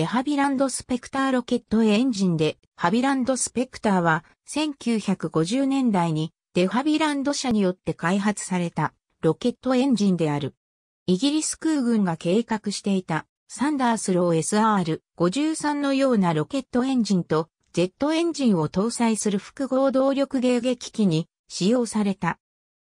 デハビランドスペクターロケットエンジンで、ハビランドスペクターは1950年代にデハビランド社によって開発されたロケットエンジンである。イギリス空軍が計画していたサンダースロー SR53 のようなロケットエンジンとジェットエンジンを搭載する複合動力迎撃機に使用された。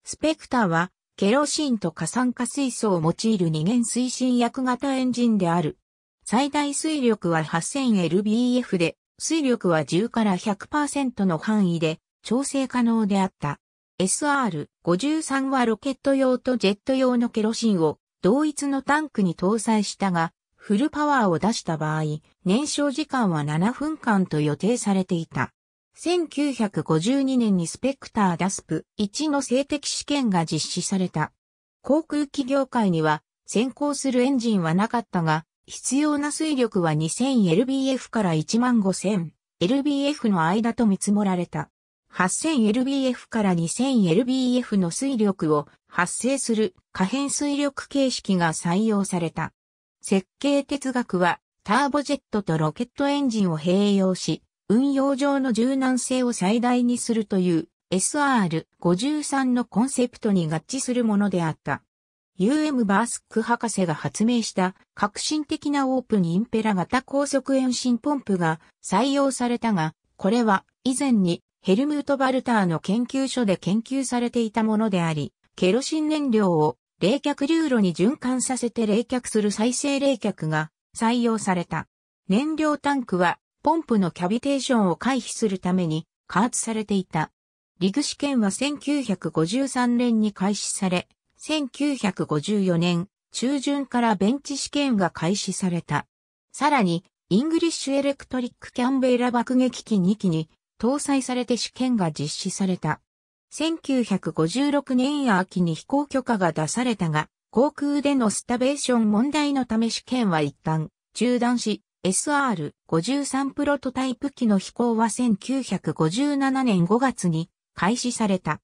スペクターはケロシンと過酸化水素を用いる二元推進薬型エンジンである。最大水力は 8000lbf で、水力は10から100%の範囲で調整可能であった。SR53 はロケット用とジェット用のケロシンを同一のタンクに搭載したが、フルパワーを出した場合、燃焼時間は7分間と予定されていた。1952年にスペクターダスプ1の静的試験が実施された。航空機業界には先行するエンジンはなかったが、必要な水力は 2000lbf から 15000lbf の間と見積もられた。8000lbf から 2000lbf の水力を発生する可変水力形式が採用された。設計哲学はターボジェットとロケットエンジンを併用し、運用上の柔軟性を最大にするという SR53 のコンセプトに合致するものであった。UM バースック博士が発明した革新的なオープンインペラ型高速遠心ポンプが採用されたが、これは以前にヘルムート・バルターの研究所で研究されていたものであり、ケロシン燃料を冷却流路に循環させて冷却する再生冷却が採用された。燃料タンクはポンプのキャビテーションを回避するために加圧されていた。リグ試験は1953年に開始され、1954年中旬からベンチ試験が開始された。さらに、イングリッシュエレクトリックキャンベイラ爆撃機2機に搭載されて試験が実施された。1956年秋に飛行許可が出されたが、航空でのスタベーション問題のため試験は一旦中断し、SR-53 プロトタイプ機の飛行は1957年5月に開始された。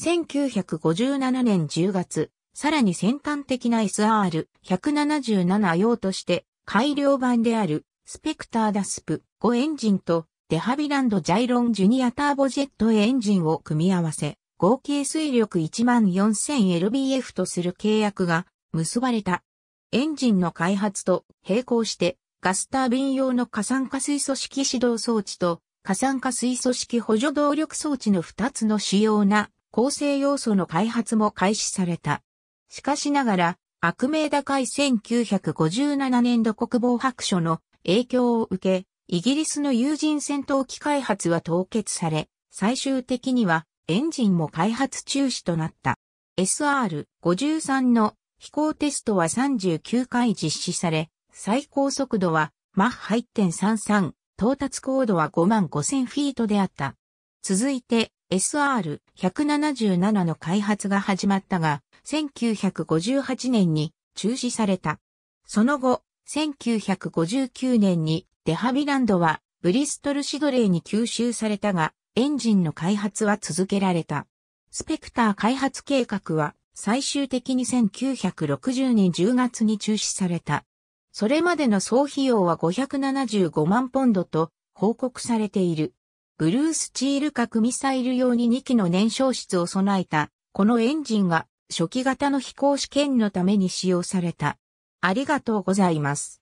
1957年10月、さらに先端的な SR177 用として改良版であるスペクターダスプ5エンジンとデハビランドジャイロンジュニアターボジェットエンジンを組み合わせ、合計水力 14000LBF とする契約が結ばれた。エンジンの開発と並行してガスタービン用の過酸化水素式指導装置と過酸化水素式補助動力装置の2つの主要な構成要素の開発も開始された。しかしながら、悪名高い1957年度国防白書の影響を受け、イギリスの有人戦闘機開発は凍結され、最終的にはエンジンも開発中止となった。SR-53 の飛行テストは39回実施され、最高速度はマッハ1.33、到達高度は5万5000フィートであった。続いて、SR177 の開発が始まったが、1958年に中止された。その後、1959年にデハビランドはブリストルシドレーに吸収されたが、エンジンの開発は続けられた。スペクター開発計画は最終的に1960年10月に中止された。それまでの総費用は575万ポンドと報告されている。ブルースチール核ミサイル用に2機の燃焼室を備えた、このエンジンが初期型の飛行試験のために使用された。ありがとうございます。